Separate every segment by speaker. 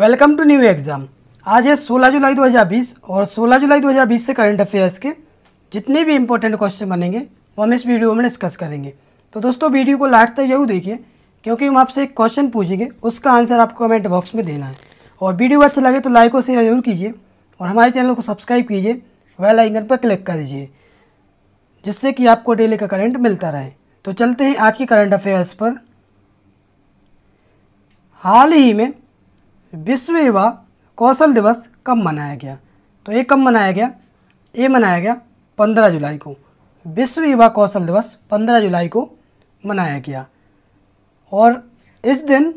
Speaker 1: welcome to new exam आज है 16 जुलाई 2020 और 16 जुलाई 2020 से करंट अफेयर्स के जितने भी इंपॉर्टेंट क्वेश्चन बनेंगे वो हम इस वीडियो में डिस्कस करेंगे तो दोस्तों वीडियो को लास्ट तक जरूर देखिए क्योंकि हम आपसे एक क्वेश्चन पूछेंगे उसका आंसर आपको कमेंट बॉक्स में देना है और वीडियो अच्छा लगे तो लाइक और शेयर जरूर कीजिए और हमारे चैनल को सब्सक्राइब कीजिए वेल आइकन पर क्लिक कर दीजिए जिससे कि आपको डेली का करंट मिलता रहे तो चलते हैं आज के करंट अफेयर्स पर हाल ही में विश्व युवा कौशल दिवस कब मनाया गया तो ये कब मनाया गया ये मनाया गया पंद्रह जुलाई को विश्व युवा कौशल दिवस पंद्रह जुलाई को मनाया गया और इस दिन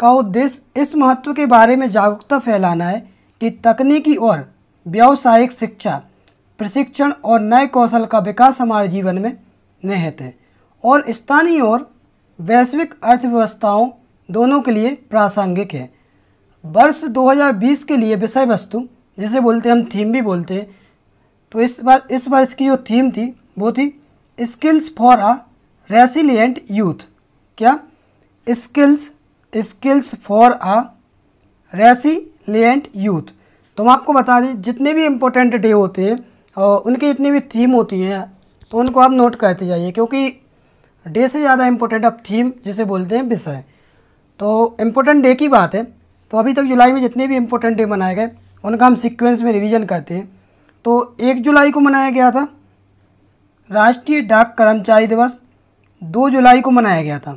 Speaker 1: का उद्देश्य इस महत्व के बारे में जागरूकता फैलाना है कि तकनीकी और व्यावसायिक शिक्षा प्रशिक्षण और नए कौशल का विकास हमारे जीवन में निहित है और स्थानीय और वैश्विक अर्थव्यवस्थाओं दोनों के लिए प्रासंगिक है वर्ष 2020 के लिए विषय वस्तु जिसे बोलते हैं हम थीम भी बोलते हैं तो इस बार इस वर्ष की जो थीम थी वो थी skills for a resilient youth क्या skills skills for a resilient youth तो हम आपको बता दें जितने भी इम्पोर्टेंट डे होते हैं और उनके जितनी भी थीम होती हैं तो उनको आप नोट करते जाइए क्योंकि डे से ज़्यादा इम्पोर्टेंट अब थीम जिसे बोलते हैं विषय तो इम्पोर्टेंट डे की बात है तो अभी तक जुलाई में जितने भी इम्पोर्टेंट डे मनाए गए उनका हम सिक्वेंस में रिवीजन करते हैं तो एक जुलाई को मनाया गया था राष्ट्रीय डाक कर्मचारी दिवस दो जुलाई को मनाया गया था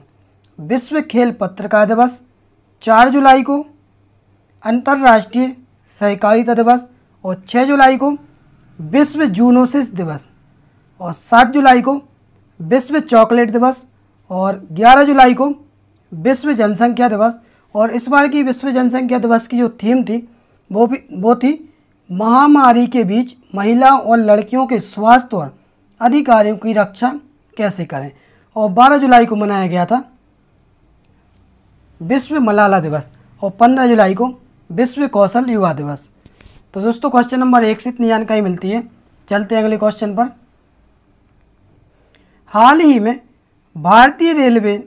Speaker 1: विश्व खेल पत्रकार दिवस चार जुलाई को अंतर्राष्ट्रीय सहकारिता दिवस और छः जुलाई को विश्व जूनोसिस दिवस और सात जुलाई को विश्व चॉकलेट दिवस और ग्यारह जुलाई को विश्व जनसंख्या दिवस और इस बार की विश्व जनसंख्या दिवस की जो थीम थी वो भी वो थी महामारी के बीच महिला और लड़कियों के स्वास्थ्य और अधिकारियों की रक्षा कैसे करें और 12 जुलाई को मनाया गया था विश्व मलाला दिवस और 15 जुलाई को विश्व कौशल युवा दिवस तो दोस्तों क्वेश्चन नंबर एक से इतनी जानकारी मिलती है चलते हैं अगले क्वेश्चन पर हाल ही में भारतीय रेलवे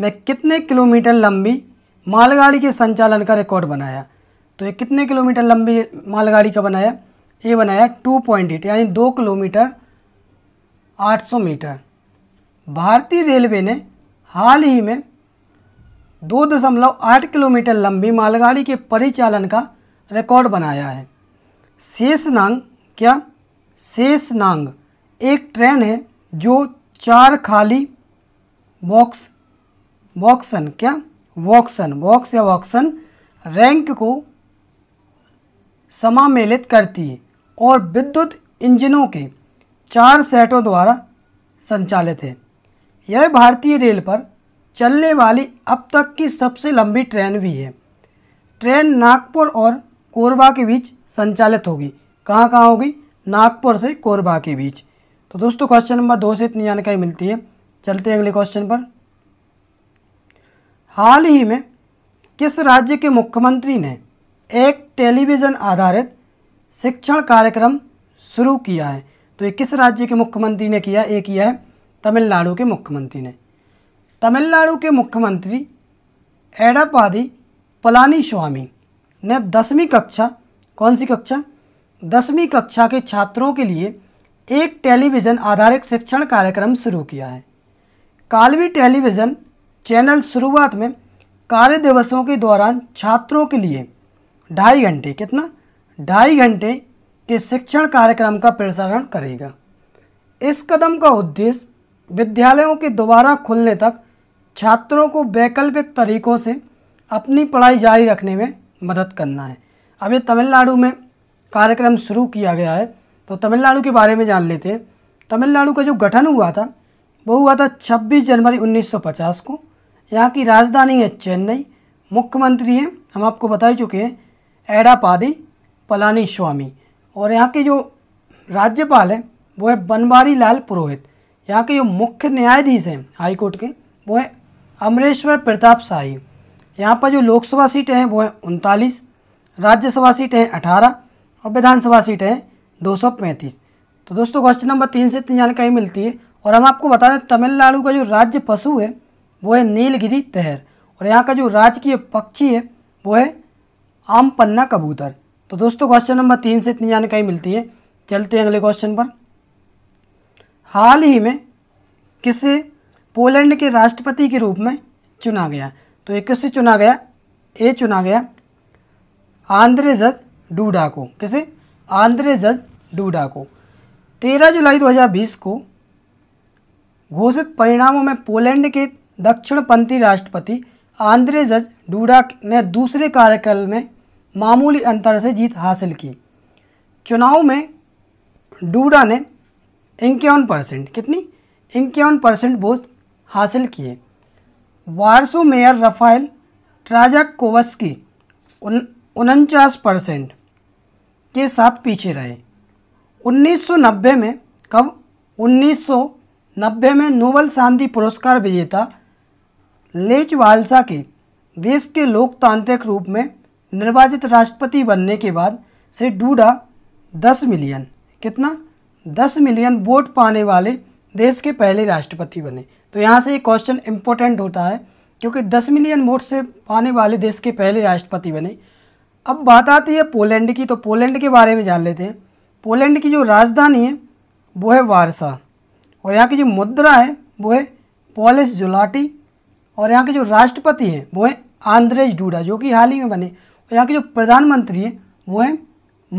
Speaker 1: में कितने किलोमीटर लंबी मालगाड़ी के संचालन का रिकॉर्ड बनाया तो ये कितने किलोमीटर लंबी मालगाड़ी का बनाया ये बनाया टू पॉइंट एट यानी दो किलोमीटर आठ सौ मीटर भारतीय रेलवे ने हाल ही में दो दशमलव आठ किलोमीटर लंबी मालगाड़ी के परिचालन का रिकॉर्ड बनाया है शेषनांग क्या शेषनांग एक ट्रेन है जो चार खाली बॉक्स वॉक्सन क्या वॉक्सन वॉक्स या वॉक्सन रैंक को समामेलित करती है और विद्युत इंजनों के चार सेटों द्वारा संचालित है यह भारतीय रेल पर चलने वाली अब तक की सबसे लंबी ट्रेन भी है ट्रेन नागपुर और कोरबा के बीच संचालित होगी कहाँ कहाँ होगी नागपुर से कोरबा के बीच तो दोस्तों क्वेश्चन नंबर दो से इतनी जानकारी मिलती है चलते हैं अगले क्वेश्चन पर हाल ही में किस राज्य के मुख्यमंत्री ने एक टेलीविज़न आधारित शिक्षण कार्यक्रम शुरू किया है तो ये किस राज्य के मुख्यमंत्री ने किया एक किया है तमिलनाडु के मुख्यमंत्री ने तमिलनाडु के मुख्यमंत्री एडापादी पलानी स्वामी ने दसवीं कक्षा कौन सी कक्षा दसवीं कक्षा के छात्रों के लिए एक टेलीविज़न आधारित शिक्षण कार्यक्रम शुरू किया है कालवी टेलीविज़न चैनल शुरुआत में कार्य दिवसों के दौरान छात्रों के लिए ढाई घंटे कितना ढाई घंटे के शिक्षण कार्यक्रम का प्रसारण करेगा इस कदम का उद्देश्य विद्यालयों के दोबारा खुलने तक छात्रों को वैकल्पिक तरीकों से अपनी पढ़ाई जारी रखने में मदद करना है अब ये तमिलनाडु में कार्यक्रम शुरू किया गया है तो तमिलनाडु के बारे में जान लेते हैं तमिलनाडु का जो गठन हुआ था वो हुआ था 26 जनवरी 1950 को यहाँ की राजधानी है चेन्नई मुख्यमंत्री हैं हम आपको बता ही चुके हैं एडापादी पलानी स्वामी और यहाँ के जो राज्यपाल हैं वो है बनवारी लाल पुरोहित यहाँ के जो मुख्य न्यायाधीश हैं हाईकोर्ट के वो हैं अमरेश्वर प्रताप शाही यहाँ पर जो लोकसभा सीटें हैं वो हैं उनतालीस राज्यसभा सीटें हैं अठारह और विधानसभा सीटें हैं दो सौ पैंतीस तो दोस्तों क्वेश्चन नंबर तीन से तीन जानकारी मिलती है और हम आपको बता दें तमिलनाडु का जो राज्य पशु है वो है नीलगिरी तहर और यहाँ का जो राजकीय पक्षी है वो है आम पन्ना कबूतर तो दोस्तों क्वेश्चन नंबर तीन से इतनी जानकारी मिलती है चलते हैं अगले क्वेश्चन पर हाल ही में किसे पोलैंड के राष्ट्रपति के रूप में चुना गया तो एक किससे चुना गया ए चुना गया आंद्रे जज डूडा को किसे आंद्रे जज डूडा को तेरह जुलाई 2020 को घोषित परिणामों में पोलैंड के दक्षिणपंथी राष्ट्रपति आंद्रेजज डूडा ने दूसरे कार्यकाल में मामूली अंतर से जीत हासिल की चुनाव में डूडा ने इक्यावन परसेंट कितनी इक्यावन परसेंट वोट हासिल किए वारसो मेयर रफाइल ट्राजक कोवस्की उनचास परसेंट के साथ पीछे रहे 1990 में कब 1990 में नोबल शांति पुरस्कार विजेता लेच वालसा के देश के लोकतांत्रिक रूप में निर्वाचित राष्ट्रपति बनने के बाद से डूडा दस मिलियन कितना दस मिलियन वोट पाने वाले देश के पहले राष्ट्रपति बने तो यहाँ से ये क्वेश्चन इम्पोर्टेंट होता है क्योंकि दस मिलियन वोट से पाने वाले देश के पहले राष्ट्रपति बने अब बात आती है पोलैंड की तो पोलैंड के बारे में जान लेते हैं पोलैंड की जो राजधानी है वो है वारसा और यहाँ की जो मुद्रा है वो है पॉलिस जुलाटी और यहाँ के जो राष्ट्रपति हैं वो हैं आंद्रेज डूडा जो कि हाल ही में बने और यहाँ के जो प्रधानमंत्री हैं वो हैं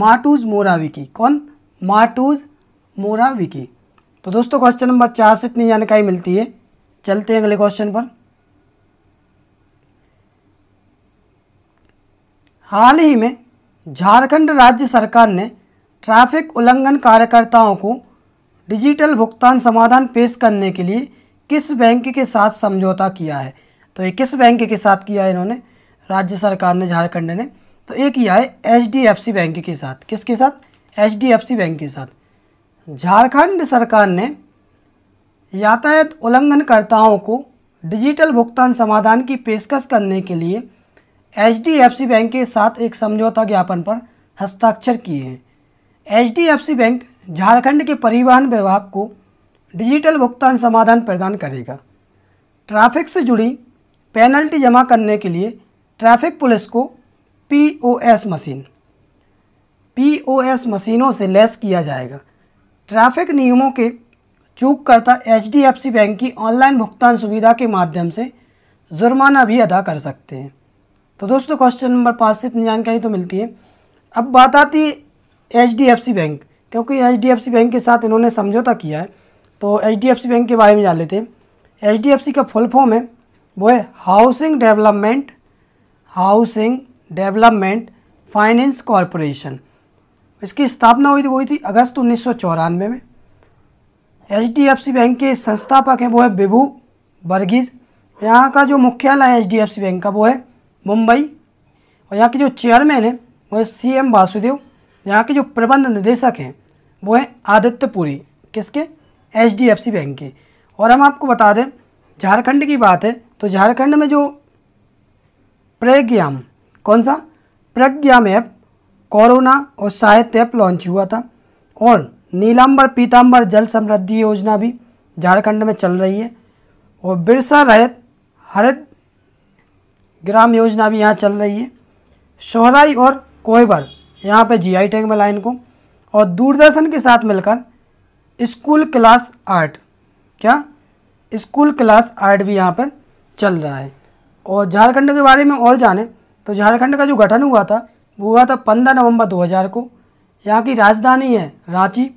Speaker 1: मार्टूज मोराविकी कौन मार्टूज मोराविकी तो दोस्तों क्वेश्चन नंबर चार से इतनी जानकारी मिलती है चलते हैं अगले क्वेश्चन पर हाल ही में झारखंड राज्य सरकार ने ट्रैफिक उल्लंघन कार्यकर्ताओं को डिजिटल भुगतान समाधान पेश करने के लिए किस बैंक के साथ समझौता किया है तो ये किस बैंक के साथ किया है इन्होंने राज्य सरकार ने झारखंड ने तो ये किया है एच बैंक के साथ किसके साथ एच बैंक के साथ झारखंड सरकार ने यातायात उल्लंघनकर्ताओं को डिजिटल भुगतान समाधान की पेशकश करने के लिए एच बैंक के साथ एक समझौता ज्ञापन पर हस्ताक्षर किए हैं एच बैंक झारखंड के परिवहन विभाग को डिजिटल भुगतान समाधान प्रदान करेगा ट्रैफिक से जुड़ी पेनल्टी जमा करने के लिए ट्रैफिक पुलिस को पीओएस मशीन पीओएस मशीनों से लैस किया जाएगा ट्रैफिक नियमों के चूककर्ता एचडीएफसी बैंक की ऑनलाइन भुगतान सुविधा के माध्यम से जुर्माना भी अदा कर सकते हैं तो दोस्तों क्वेश्चन नंबर पाँच से इतनी जानकारी तो मिलती है अब बात आती है एच बैंक क्योंकि एच बैंक के साथ इन्होंने समझौता किया है तो एच बैंक के बारे में जान लेते हैं एच का फुल फॉर्म है वो है housing development housing development finance corporation इसकी स्थापना हुई थी वही थी अगस्त उन्नीस में एच बैंक के संस्थापक हैं वो है विभू वर्गीज यहाँ का जो मुख्यालय है एच बैंक का वो है मुंबई और यहाँ के जो चेयरमैन हैं वो है सी एम वासुदेव यहाँ के जो प्रबंध निदेशक हैं वो हैं आदित्यपुरी किसके सी बैंक के और हम आपको बता दें झारखंड की बात है तो झारखंड में जो प्रज्ञाम कौन सा प्रज्ञाम ऐप कोरोना और साहित्य ऐप लॉन्च हुआ था और नीलांबर पीतांबर जल समृद्धि योजना भी झारखंड में चल रही है और बिरसा रहित हरित ग्राम योजना भी यहाँ चल रही है शोहराई और कोयबर यहाँ पे जीआई में मिला इनको और दूरदर्शन के साथ मिलकर स्कूल क्लास आर्ट क्या स्कूल क्लास आर्ट भी यहाँ पर चल रहा है और झारखंड के बारे में और जाने तो झारखंड का जो गठन हुआ था वो हुआ था पंद्रह नवंबर 2000 को यहाँ की राजधानी है रांची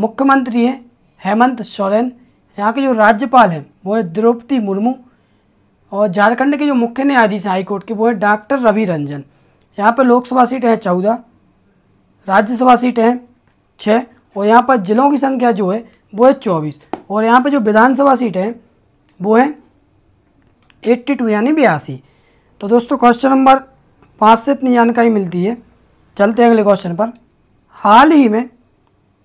Speaker 1: मुख्यमंत्री हैं हेमंत सोरेन यहाँ के जो राज्यपाल हैं वो है द्रौपदी मुर्मू और झारखंड के जो मुख्य न्यायाधीश हाईकोर्ट के वो है डॉक्टर रवि रंजन यहाँ पर लोकसभा सीटें हैं चौदह राज्यसभा सीटें हैं छः और यहाँ पर ज़िलों की संख्या जो है वो है चौबीस और यहाँ पर जो विधानसभा सीट है वो है एट्टी टू यानी बयासी तो दोस्तों क्वेश्चन नंबर पाँच से इतनी जानकारी मिलती है चलते हैं अगले क्वेश्चन पर हाल ही में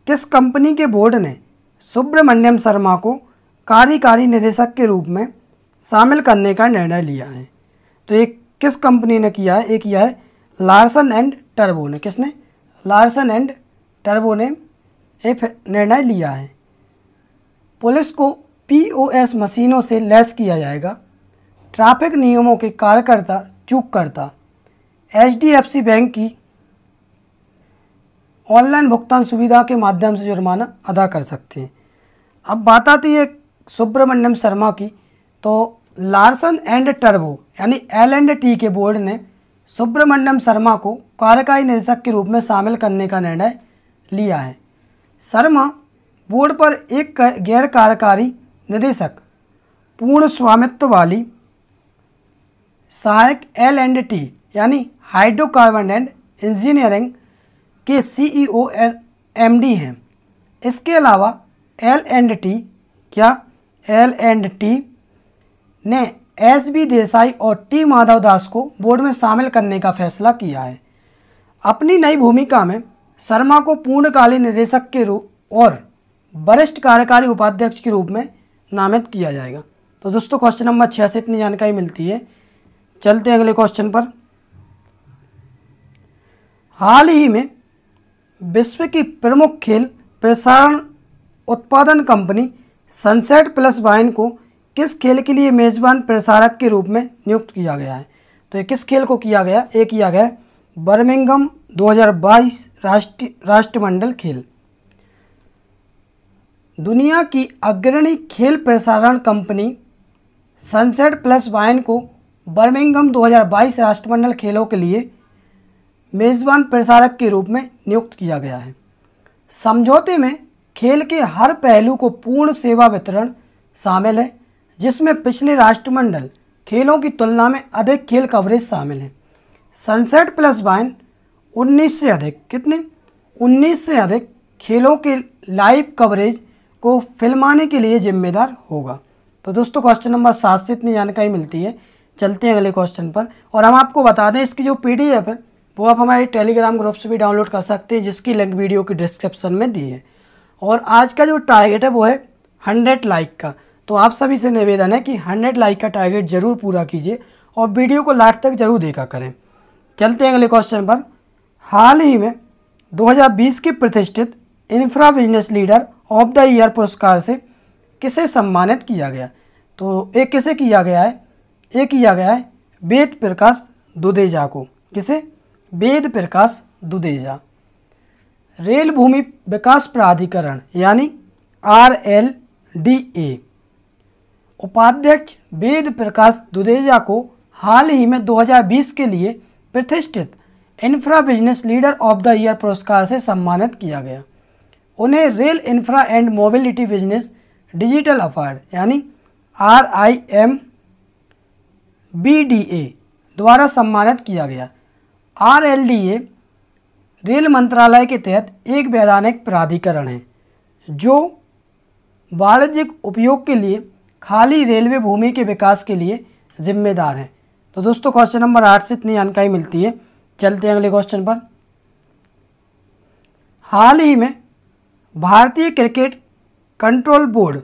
Speaker 1: किस कंपनी के बोर्ड ने सुब्रमण्यम शर्मा को कार्यकारी निदेशक के रूप में शामिल करने का निर्णय लिया है तो ये किस कंपनी ने किया है ये किया है लार्सन एंड टर्बो ने किसने लार्सन एंड टर्बो ने एफ निर्णय लिया है पुलिस को पीओएस मशीनों से लैस किया जाएगा ट्रैफिक नियमों के कार्यकर्ता चूक करता एच बैंक की ऑनलाइन भुगतान सुविधा के माध्यम से जुर्माना अदा कर सकते हैं अब बात आती है सुब्रमण्यम शर्मा की तो लार्सन एंड टर्बो यानी एल एंड टी के बोर्ड ने सुब्रमण्यम शर्मा को कार्यकारी निदेशक के रूप में शामिल करने का निर्णय लिया है शर्मा बोर्ड पर एक गैर कार्यकारी निदेशक पूर्ण स्वामित्व वाली सहायक एल एंड टी यानी हाइड्रोकार्बन एंड इंजीनियरिंग के सीईओ एम डी हैं इसके अलावा एल एंड टी क्या एल एंड टी ने एस बी देसाई और टी माधव दास को बोर्ड में शामिल करने का फैसला किया है अपनी नई भूमिका में शर्मा को पूर्णकालीन निदेशक के रूप और वरिष्ठ कार्यकारी उपाध्यक्ष के रूप में नामित किया जाएगा तो दोस्तों क्वेश्चन नंबर छः से इतनी जानकारी मिलती है चलते हैं अगले क्वेश्चन पर हाल ही में विश्व की प्रमुख खेल प्रसारण उत्पादन कंपनी सनसेट प्लस वाइन को किस खेल के लिए मेज़बान प्रसारक के रूप में नियुक्त किया गया है तो ये किस खेल को किया गया ये किया गया है बर्मिंगम 2022 राष्ट्र राष्ट्रमंडल खेल दुनिया की अग्रणी खेल प्रसारण कंपनी सनसेट प्लस वाइन को बर्मिंगम 2022 राष्ट्रमंडल खेलों के लिए मेज़बान प्रसारक के रूप में नियुक्त किया गया है समझौते में खेल के हर पहलू को पूर्ण सेवा वितरण शामिल है जिसमें पिछले राष्ट्रमंडल खेलों की तुलना में अधिक खेल कवरेज शामिल है सनसेट प्लस वाइन उन्नीस से अधिक कितने उन्नीस से अधिक खेलों के लाइव कवरेज को फिल्माने के लिए जिम्मेदार होगा तो दोस्तों क्वेश्चन नंबर सात से इतनी जानकारी मिलती है चलते हैं अगले क्वेश्चन पर और हम आपको बता दें इसकी जो पी है वो आप हमारे टेलीग्राम ग्रुप से भी डाउनलोड कर सकते हैं जिसकी लिंक वीडियो की डिस्क्रिप्शन में दी है और आज का जो टारगेट है वो है हंड्रेड लाइक का तो आप सभी से निवेदन है कि हंड्रेड लाइक का टारगेट ज़रूर पूरा कीजिए और वीडियो को लास्ट तक ज़रूर देखा करें चलते हैं अगले क्वेश्चन पर हाल ही में 2020 के प्रतिष्ठित infra business leader of the year पुरस्कार से किसे सम्मानित किया गया तो एक किसे किया गया है एक किया गया है वेद प्रकाश दुदेजा को किसे वेद प्रकाश दुदेजा रेल भूमि विकास प्राधिकरण यानी आर एल डी ए उपाध्यक्ष वेद प्रकाश दुदेजा को हाल ही में 2020 के लिए प्रतिष्ठित infra business leader of the year पुरस्कार से सम्मानित किया गया उन्हें rail infra and mobility business digital award यानी R I M B D A द्वारा सम्मानित किया गया R L D A rail मंत्रालय के तहत एक वैधानिक प्राधिकरण है जो वाणिज्यिक उपयोग के लिए खाली रेलवे भूमि के विकास के लिए जिम्मेदार है तो दोस्तों क्वेश्चन नंबर आठ से इतनी जानकारी मिलती है चलते हैं अगले क्वेश्चन पर हाल ही में भारतीय क्रिकेट कंट्रोल बोर्ड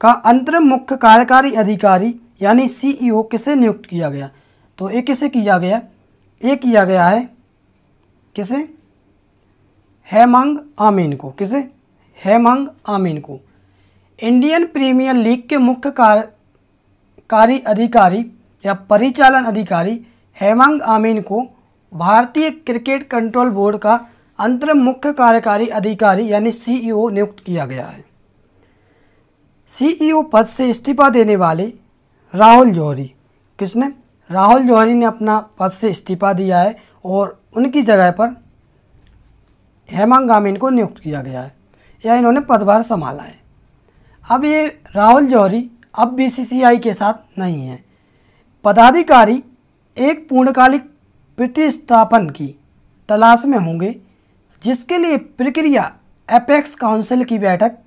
Speaker 1: का अंतरिम मुख्य कार्यकारी अधिकारी यानी सीईओ e किसे नियुक्त किया गया तो ये किसे किया गया ये किया गया है किसे हेमंग आमीन को किसे हेमंग आमीन को इंडियन प्रीमियर लीग के मुख्य कार्यकारी अधिकारी या परिचालन अधिकारी हेमंग आमीन को भारतीय क्रिकेट कंट्रोल बोर्ड का अंतरिम मुख्य कार्यकारी अधिकारी यानी सीईओ नियुक्त किया गया है सीईओ पद से इस्तीफा देने वाले राहुल जौहरी किसने राहुल जौहरी ने अपना पद से इस्तीफा दिया है और उनकी जगह पर हेमंग गामीन को नियुक्त किया गया है या इन्होंने पदभार संभाला है अब ये राहुल जौहरी अब बीसीसीआई के साथ नहीं है पदाधिकारी एक पूर्णकालिक प्रतिस्थापन की तलाश में होंगे जिसके लिए प्रक्रिया एपेक्स काउंसिल की बैठक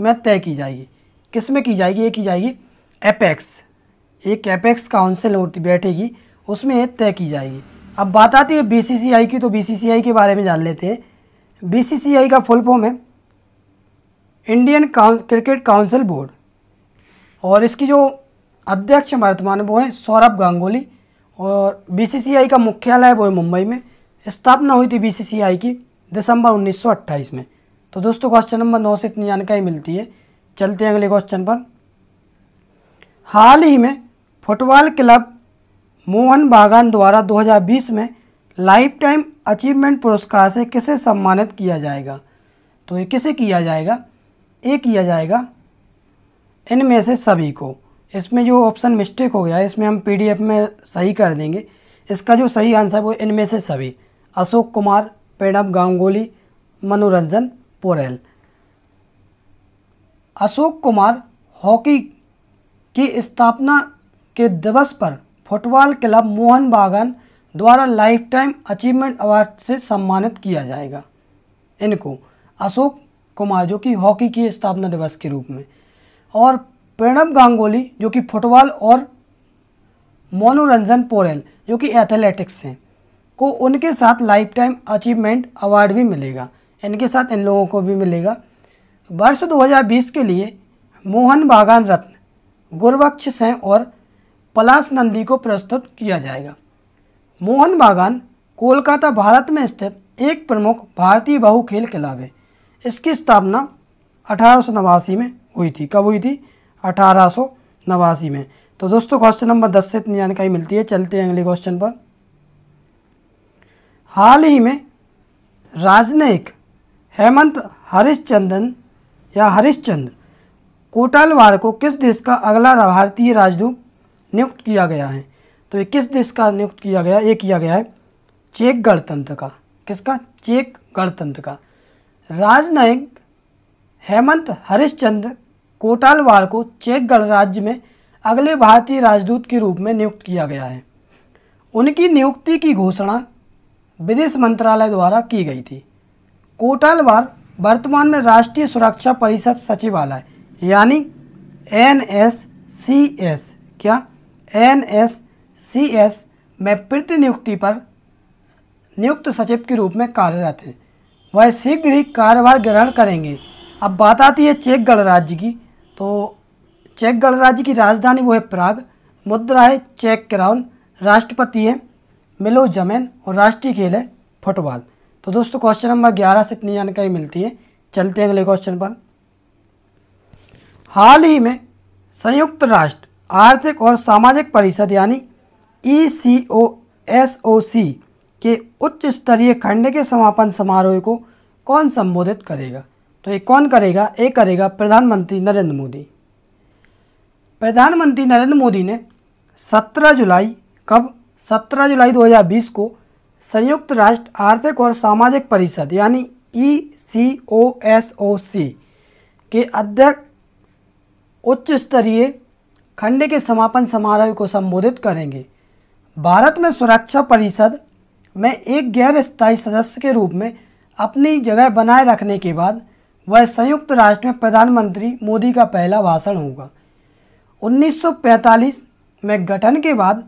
Speaker 1: में तय की जाएगी किस में की जाएगी ये की जाएगी एपेक्स एक एपेक्स काउंसिल होती बैठेगी उसमें तय की जाएगी अब बात आती है बीसीसीआई की तो बीसीसीआई के बारे में जान लेते हैं बीसीसीआई का फुल फॉर्म है इंडियन क्रिकेट काउंसिल बोर्ड और इसकी जो अध्यक्ष वर्तमान वो हैं सौरभ गांगुली और बीसीसीआई का मुख्यालय वो है मुंबई में स्थापना हुई थी बीसीसीआई की दिसंबर 1928 में तो दोस्तों क्वेश्चन नंबर नौ से इतनी जानकारी मिलती है चलते हैं अगले क्वेश्चन पर हाल ही में फुटबॉल क्लब मोहन बागान द्वारा 2020 में लाइफ टाइम अचीवमेंट पुरस्कार से किसे सम्मानित किया जाएगा तो ये किसे किया जाएगा ये किया जाएगा इनमें से सभी को इसमें जो ऑप्शन मिस्टेक हो गया है इसमें हम पीडीएफ में सही कर देंगे इसका जो सही आंसर है वो इनमें से सभी अशोक कुमार प्रणब गांगुली मनोरंजन पोरेल अशोक कुमार हॉकी की स्थापना के दिवस पर फुटबॉल क्लब मोहन बागान द्वारा लाइफ टाइम अचीवमेंट अवार्ड से सम्मानित किया जाएगा इनको अशोक कुमार जो कि हॉकी की स्थापना दिवस के रूप में और प्रणब गांगोली जो कि फुटबॉल और मोनोरंजन पोरेल जो कि एथलेटिक्स हैं को उनके साथ लाइफ टाइम अचीवमेंट अवार्ड भी मिलेगा इनके साथ इन लोगों को भी मिलेगा वर्ष 2020 के लिए मोहन बागान रत्न गुरबक्ष सिंह और पलाश नंदी को प्रस्तुत किया जाएगा मोहन बागान कोलकाता भारत में स्थित एक प्रमुख भारतीय बहु खेल क्लब है इसकी स्थापना अठारह में हुई थी कब हुई थी अठारह सौ नवासी में तो दोस्तों क्वेश्चन नंबर दस से इतनी जानकारी मिलती है चलते हैं अगले क्वेश्चन पर हाल ही में राजनयिक हेमंत हरिश्चंदन या हरिश्चंद कोटालवार को किस देश का अगला भारतीय राजदूत नियुक्त किया गया है तो ये किस देश का नियुक्त किया गया ये किया गया है चेक गणतंत्र का किसका चेक गणतंत्र का राजनयिक हेमंत हरिश्चंद्र कोटालवार को चेक गणराज्य में अगले भारतीय राजदूत के रूप में नियुक्त किया गया है उनकी नियुक्ति की घोषणा विदेश मंत्रालय द्वारा की गई थी कोटालवार वर्तमान में राष्ट्रीय सुरक्षा परिषद सचिवालय यानी एन एस सी एस क्या एन एस सी एस में प्रतिनियुक्ति पर नियुक्त सचिव के रूप में कार्यरत हैं वह शीघ्र ही कार्यभार ग्रहण करेंगे अब बात आती है चेक गणराज्य की तो चेक गणराज्य की राजधानी वो है प्राग मुद्रा है चेक क्राउन राष्ट्रपति है मिलो जमेन और राष्ट्रीय खेल है फुटबॉल तो दोस्तों क्वेश्चन नंबर ग्यारह से इतनी जानकारी मिलती है चलते हैं अगले क्वेश्चन पर हाल ही में संयुक्त राष्ट्र आर्थिक और सामाजिक परिषद यानी ई सी ओ एस ओ सी के उच्च स्तरीय खंड के समापन समारोह को कौन संबोधित करेगा तो ये कौन करेगा ये करेगा प्रधानमंत्री नरेंद्र मोदी प्रधानमंत्री नरेंद्र मोदी ने 17 जुलाई कब 17 जुलाई 2020 को संयुक्त राष्ट्र आर्थिक और सामाजिक परिषद यानी ई सी ओ एस ओ सी के अध्यक्ष उच्च स्तरीय खंडे के समापन समारोह को संबोधित करेंगे भारत में सुरक्षा परिषद में एक गैर स्थायी सदस्य के रूप में अपनी जगह बनाए रखने के बाद वह संयुक्त राष्ट्र में प्रधानमंत्री मोदी का पहला भाषण होगा 1945 में गठन के बाद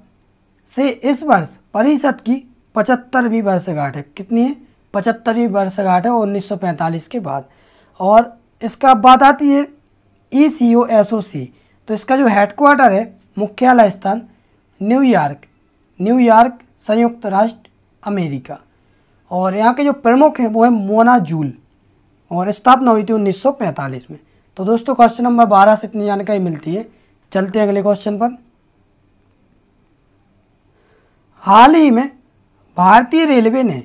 Speaker 1: से इस वर्ष परिषद की पचहत्तरवीं वर्षगांठ है कितनी है पचहत्तरवीं वर्षगांठ है 1945 के बाद और इसका बात आती है ई सी ओ एस ओ सी तो इसका जो हेडक्वार्टर है मुख्यालय स्थान न्यूयॉर्क न्यूयॉर्क संयुक्त राष्ट्र अमेरिका और यहाँ के जो प्रमुख हैं वो है मोना जूल और स्थापना हुई थी पैंतालीस में तो दोस्तों क्वेश्चन नंबर बारह से इतनी जानकारी मिलती है चलते हैं अगले क्वेश्चन पर हाल ही में भारतीय रेलवे ने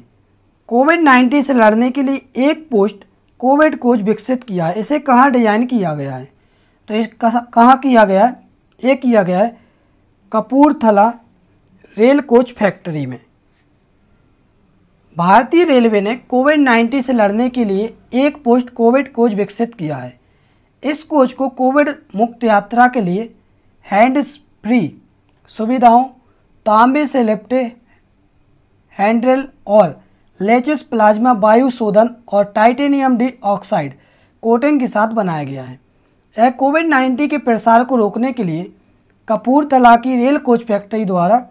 Speaker 1: कोविड 19 से लड़ने के लिए एक पोस्ट कोविड कोच विकसित किया है इसे कहाँ डिजाइन किया गया है तो इस कहाँ किया गया है ये किया गया है कपूरथला रेल कोच फैक्ट्री में भारतीय रेलवे ने कोविड 19 से लड़ने के लिए एक पोस्ट कोविड कोच विकसित किया है इस कोच को कोविड मुक्त यात्रा के लिए हैंड्स फ्री सुविधाओं तांबे से लिपटे हैंड्रेल और लेचेस प्लाज्मा वायु शोधन और टाइटेनियम डी ऑक्साइड कोटिंग के साथ बनाया गया है यह कोविड 19 के प्रसार को रोकने के लिए कपूरतला की रेल कोच फैक्ट्री द्वारा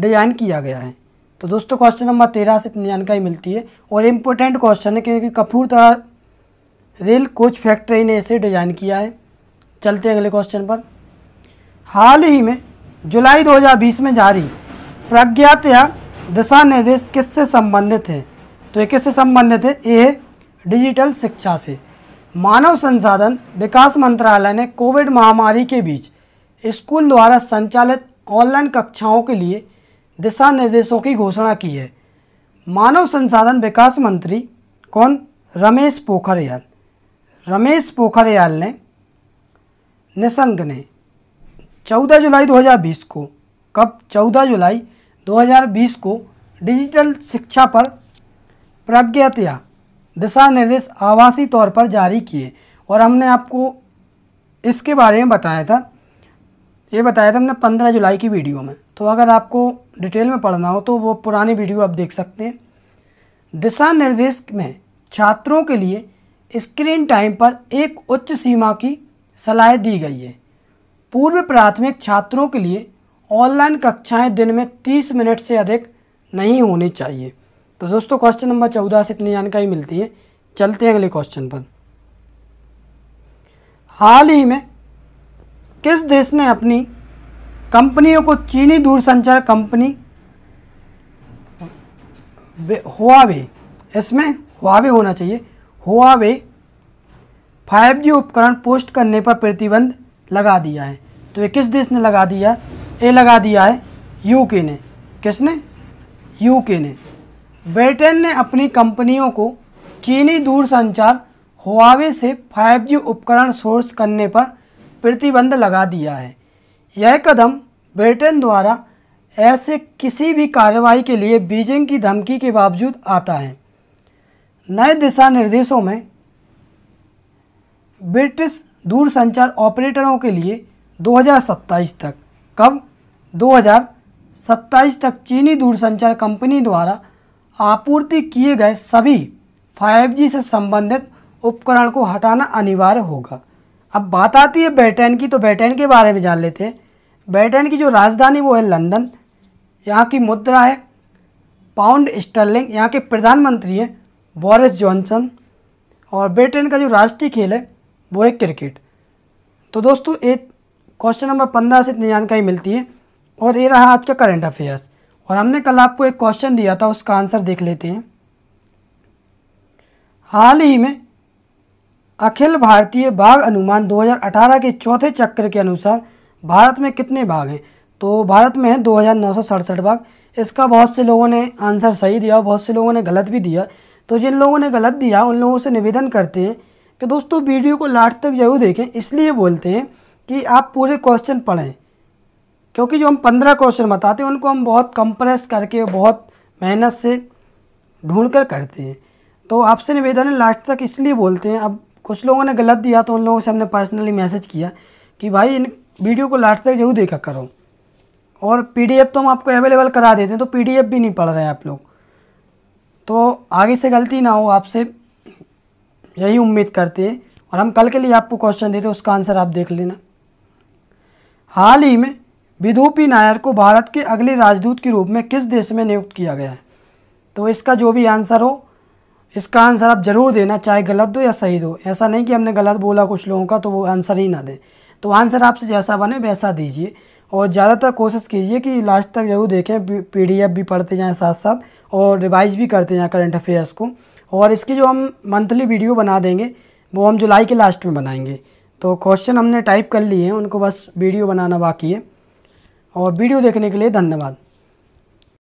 Speaker 1: डिजाइन किया गया है तो दोस्तों क्वेश्चन नंबर तेरह से इतनी जानकारी मिलती है और इम्पोर्टेंट क्वेश्चन है क्योंकि कपूरथला रेल कोच फैक्ट्री ने इसे डिजाइन किया है चलते हैं अगले क्वेश्चन पर हाल ही में जुलाई 2020 में जारी प्रज्ञात या दिशा निर्देश किससे संबंधित हैं तो ये किससे संबंधित है ये डिजिटल शिक्षा से मानव संसाधन विकास मंत्रालय ने कोविड महामारी के बीच स्कूल द्वारा संचालित ऑनलाइन कक्षाओं के लिए दिशा निर्देशों की घोषणा की है मानव संसाधन विकास मंत्री कौन रमेश पोखरियाल रमेश पोखरियाल ने निशंक ने 14 जुलाई 2020 को कब 14 जुलाई 2020 को डिजिटल शिक्षा पर या दिशा निर्देश आवासीय तौर पर जारी किए और हमने आपको इसके बारे में बताया था ये बताया था हमने पंद्रह जुलाई की वीडियो में तो अगर आपको डिटेल में पढ़ना हो तो वो पुरानी वीडियो आप देख सकते हैं दिशा निर्देश में छात्रों के लिए स्क्रीन टाइम पर एक उच्च सीमा की सलाह दी गई है पूर्व प्राथमिक छात्रों के लिए ऑनलाइन कक्षाएं दिन में 30 मिनट से अधिक नहीं होनी चाहिए तो दोस्तों क्वेश्चन नंबर चौदह से इतनी जानकारी मिलती है चलते हैं अगले क्वेश्चन पर हाल ही में किस देश ने अपनी कंपनियों को चीनी दूरसंचार कंपनी हुआवे इसमें हुआवे होना चाहिए हुआवे 5G उपकरण पोस्ट करने पर प्रतिबंध लगा दिया है तो ये किस देश ने लगा दिया ए लगा दिया है यूके ने किसने यूके ने ब्रिटेन ने अपनी कंपनियों को चीनी दूरसंचार हुआवे से 5G उपकरण सोर्स करने पर प्रतिबंध लगा दिया है यह कदम ब्रिटेन द्वारा ऐसे किसी भी कार्रवाई के लिए बीजिंग की धमकी के बावजूद आता है नए दिशा निर्देशों में ब्रिटिश दूरसंचार ऑपरेटरों के लिए 2027 तक कब 2027 तक चीनी दूरसंचार कंपनी द्वारा आपूर्ति किए गए सभी 5G से संबंधित उपकरण को हटाना अनिवार्य होगा अब बात आती है ब्रिटेन की तो ब्रिटेन के बारे में जान लेते हैं ब्रिटेन की जो राजधानी वो है लंदन यहाँ की मुद्रा है पाउंड स्टर्लिंग यहाँ के प्रधानमंत्री हैं बोरिस जॉनसन और ब्रिटेन का जो राष्ट्रीय खेल है वो है क्रिकेट तो दोस्तों एक क्वेश्चन नंबर पंद्रह से इतनी जानकारी मिलती है और ये रहा आज का करंट अफेयर्स और हमने कल आपको एक क्वेश्चन दिया था उसका आंसर देख लेते हैं हाल ही में अखिल भारतीय बाघ अनुमान 2018 के चौथे चक्र के अनुसार भारत में कितने बाघ हैं तो भारत में है दो बाघ इसका बहुत से लोगों ने आंसर सही दिया बहुत से लोगों ने गलत भी दिया तो जिन लोगों ने गलत दिया उन लोगों से निवेदन करते हैं कि दोस्तों वीडियो को लास्ट तक जरूर देखें इसलिए बोलते हैं कि आप पूरे क्वेश्चन पढ़ें क्योंकि जो हम पंद्रह क्वेश्चन बताते हैं उनको हम बहुत कंप्रेस करके बहुत मेहनत से ढूंढ कर करते हैं तो आपसे निवेदन है लास्ट तक इसलिए बोलते हैं अब कुछ लोगों ने गलत दिया तो उन लोगों से हमने पर्सनली मैसेज किया कि भाई इन वीडियो को लास्ट तक जरूर देखा करो और पीडीएफ तो हम आपको अवेलेबल करा देते हैं तो पीडीएफ भी नहीं पढ़ रहे हैं आप लोग तो आगे से गलती ना हो आपसे यही उम्मीद करते हैं और हम कल के लिए आपको क्वेश्चन देते हैं उसका आंसर आप देख लेना हाल ही में विधूपी नायर को भारत के अगले राजदूत के रूप में किस देश में नियुक्त किया गया है तो इसका जो भी आंसर हो इसका आंसर आप ज़रूर देना चाहे गलत दो या सही दो ऐसा नहीं कि हमने गलत बोला कुछ लोगों का तो वो आंसर ही ना दें तो आंसर आपसे जैसा बने वैसा दीजिए और ज़्यादातर कोशिश कीजिए कि लास्ट तक जरूर देखें पी भी पढ़ते जाएँ साथ साथ और रिवाइज भी करते जाएँ करंट अफेयर्स को और इसकी जो हम मंथली वीडियो बना देंगे वो हम जुलाई के लास्ट में बनाएंगे तो क्वेश्चन हमने टाइप कर लिए हैं उनको बस वीडियो बनाना बाकी है और वीडियो देखने के लिए धन्यवाद